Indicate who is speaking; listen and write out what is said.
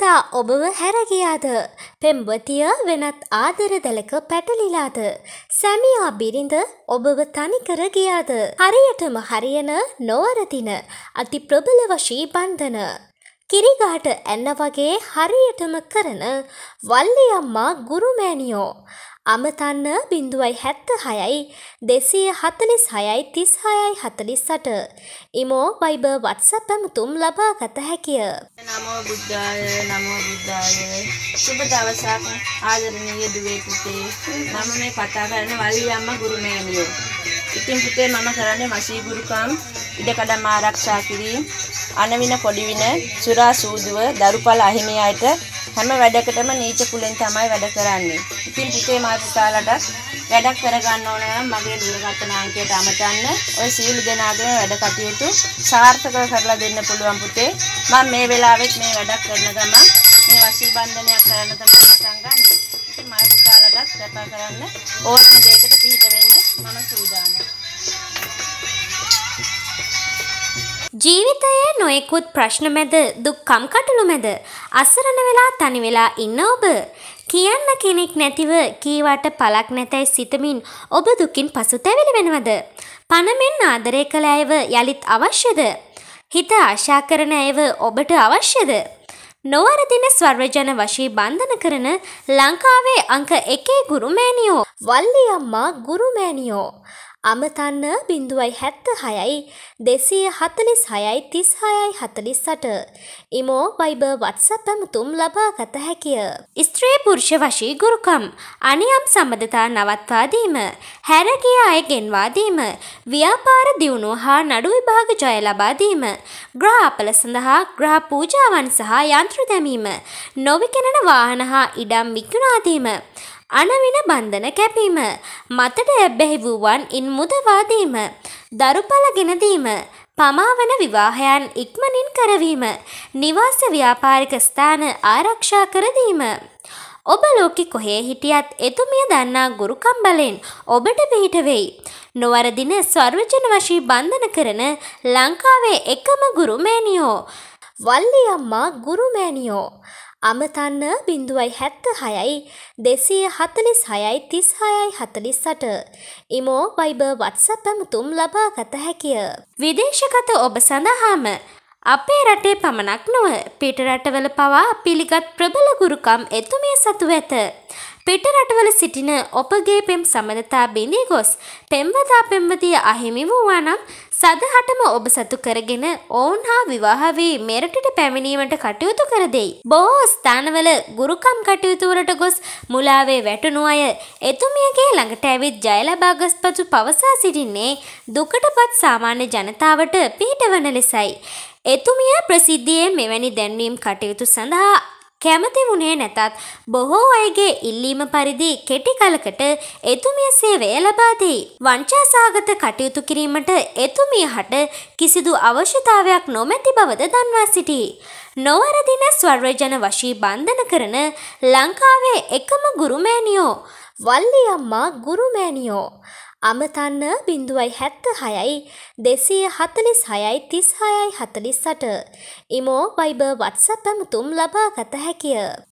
Speaker 1: ජනතා ඔබව හැරගියාද පෙම්වතිය වෙනත් ආදරදලක පැටලිලාද සැමියා බිරිඳ ඔබව තනිකර ගියාද හරියටම හරියන නොවරදින අති ප්‍රබල වශී බන්ධන කිරිගාට ඇන්න වගේ හරියටම කරන වල්ලි අම්මා ගුරුමෑනියෝ අමතන්න බිඳුවයි හැත්ත හයයි දෙසය හතලිස් හයයි තිස් හයයි හතලිස්සට ඉමෝ වයිබ වත්ස පැමතුම් ලබා ගත හැකිය. නමෝ බුද්ධාය
Speaker 2: නමෝ බුද්ධාය සුබ දවසක් ආදරණීය දුවේ පුතේ මම මේ කතා කරන වලි අම්මා ගුරු මෑණියෝ ඉතින් පුතේ මම කරන්නේ මසී ගුරුකම් ඉඩකඩම් ආරක්ෂා කිරීම අනවින පොඩිවින සුරා සූදුව දරුපල අහිමි අයට හැම වැඩකටම නීච කුලෙන් තමයි වැඩ කරන්නේ. ඉතින් පුතේ මා පුතාලටත් වැඩක් කරගන්න ඕන නම් මගේ දුරකථන අංකයට අමතන්න ඔය සියලු දෙනාගේම වැඩ කටයුතු සාර්ථකව කරලා දෙන්න පුළුවන් පුතේ. මම මේ වෙලාවෙත් මේ වැඩක් කරන ගමන් මේ වසී බන්ධනයක් කරන්න තමයි පටන් ගන්නෙ. ඉතින් මා පුතාලටත් කතා කරන්න ඕනම දෙයකට පිට වෙන්න මම සූදානම්.
Speaker 1: ජීවිතයේ නොයෙකුත් ප්‍රශ්න මැද දුක්කම් කටළු මැද අසරණ වෙලා තනි වෙලා ඉන්න ඔබ කියන්න කෙනෙක් නැතිව කීවට පලක් නැතැයි සිතමින් ඔබ දුකින් පසුතැවිලි වෙනවද පණමෙන් ආදරය කළ අයව යළිත් අවශ්‍යද හිත ආශා කරන අයව ඔබට අවශ්‍යද නොවරදින ස්වර්වජන වශී බන්ධන කරන ලංකාවේ අංක එකේ ගුරුමෑනියෝ වල්ලි අම්මා ගුරුමෑනියෝ. අමතන්න බිඳුවයි හැත්ත හයයි දෙසය හතලිස් හයයි තිස් හයයි හතලිස් සට. ඉමෝ වයිබ වත්ස පැමතුම් ලබා ගත හැකිය. ස්ත්‍රේ පුරුෂ වශී ගුරුකම් අනියම් සම්බධතා නවත්වාදීම. හැරගිය අයගෙන්වාදීම ව්‍යාපාර දියුණු හා නඩු විභාග ජය ලබාදීම. ග්‍රාපල සඳහා ග්‍රහ පූජාවන් සහ යන්ත්‍ර දැමීම. නොවිකෙනන වාහන හා ඉඩම් විකුණාදීම. අනවින බන්ධන කැපීම මතට ඇබ්බැහි වූවන් ඉන් මුදවාදීම දරුපල ගෙනදීම පමාවන විවාහයන් ඉක්මනින් කරවීම නිවාස ව්‍යාපාරික ස්ථාන ආරක්ෂා කරදීම ඔබ ලෝකෙ කොහේ හිටියත් එතුමිය දන්නා ගුරුකම් බලෙන් ඔබට පිහිට වෙයි. නොවරදින සර්වජන වශී බන්ධන කරන ලංකාවේ එකම ගුරු මෑනියෝ. වල්ලි අම්මා ගුරු මෑනියෝ. අමතන්න බිඳුවයි හැත්ත හයයි දෙසය හතලිස් හයයි තිස් හයයි හතලිස්සට. ඉමෝ වයිබ වත්සපැමතුම් ලබා ගත හැකිය. විදේශකත ඔබ සඳහාම අපේ රටේ පමණක් නොව පිට රටවල පවා පිළිගත් ප්‍රබල ගුරුකම් එතුමිය සතු ඇත. පිට රටවල සිටින ඔපගේ පෙම් සමනතා බිඳී ගොස් පෙම්වදා පෙම්වතිය අහිමි වූවා නම් සදහටම ඔබ සතු කරගෙන ඔවුන් හා විවාහ වී මෙරටට පැමිණීමට කටයුතු කර දෙයි. බොහෝ ස්ථානවල ගුරුකම් කටයුතු වලට ගොස් මුලාවේ වැටුණු අය එතුමියගේ ළඟට ඇවිත් ජය ලබා ගස්පසු පවසා සිටින්නේ දුකටපත් සාමාන්‍ය ජනතාවට පිටවන ලෙසයි. එතුමිය ප්‍රසිද්ධියේ මෙවැනි දැන්වීම් කටයුතු සඳහා කැමති වුණේ නැතත් බොහෝ අයගේ ඉල්ලීම පරිදි කෙටි කලකට එතුමිය සේවය ලබා දෙයි. වංචාසාගත කටයුතු කිරීමට එතුමියහට කිසිදු අවශ්‍යතාවයක් නොමැති බවද දන්වා සිටී. නොවරදින ස්වර්ජන වශී බන්ධන කරන ලංකාවේ එකම ගුරුමෑනියෝ. වල්ලි අම්මා ගුරුමෑනියෝ. අමතන්න බිඳුවයි හැත්ත හයයි දෙසය හතලිස් හයයි තිස් හයයි හතලිස් සට. ඉමෝ වයිබ වත්සප පැමතුම් ලබා ගත හැකිය.